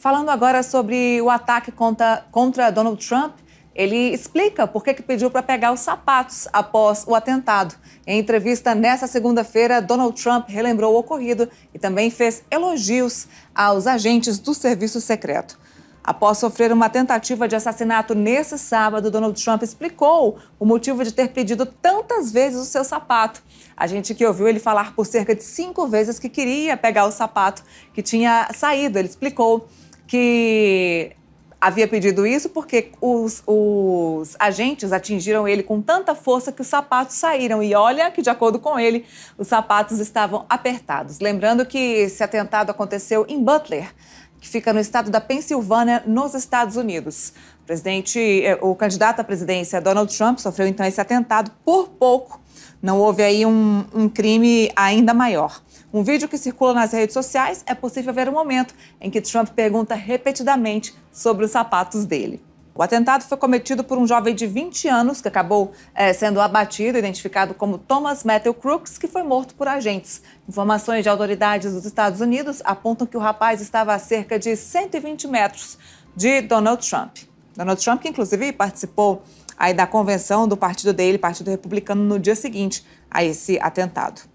Falando agora sobre o ataque contra, contra Donald Trump, ele explica por que pediu para pegar os sapatos após o atentado. Em entrevista nesta segunda-feira, Donald Trump relembrou o ocorrido e também fez elogios aos agentes do serviço secreto. Após sofrer uma tentativa de assassinato nesse sábado, Donald Trump explicou o motivo de ter pedido tantas vezes o seu sapato. A gente que ouviu ele falar por cerca de cinco vezes que queria pegar o sapato que tinha saído, ele explicou que havia pedido isso porque os, os, agentes atingiram ele com tanta força que os sapatos saíram. E olha que, de acordo com ele, os sapatos estavam apertados. Lembrando que esse atentado aconteceu em Butler, que fica no estado da Pensilvânia, nos Estados Unidos. O, presidente, eh, o candidato à presidência, Donald Trump, sofreu então esse atentado por pouco. Não houve aí um, um crime ainda maior. Um vídeo que circula nas redes sociais é possível ver o um momento em que Trump pergunta repetidamente sobre os sapatos dele. O atentado foi cometido por um jovem de 20 anos que acabou é, sendo abatido, identificado como Thomas Metal Crooks, que foi morto por agentes. Informações de autoridades dos Estados Unidos apontam que o rapaz estava a cerca de 120 metros de Donald Trump. Donald Trump, que inclusive participou aí da convenção do partido dele, Partido Republicano, no dia seguinte a esse atentado.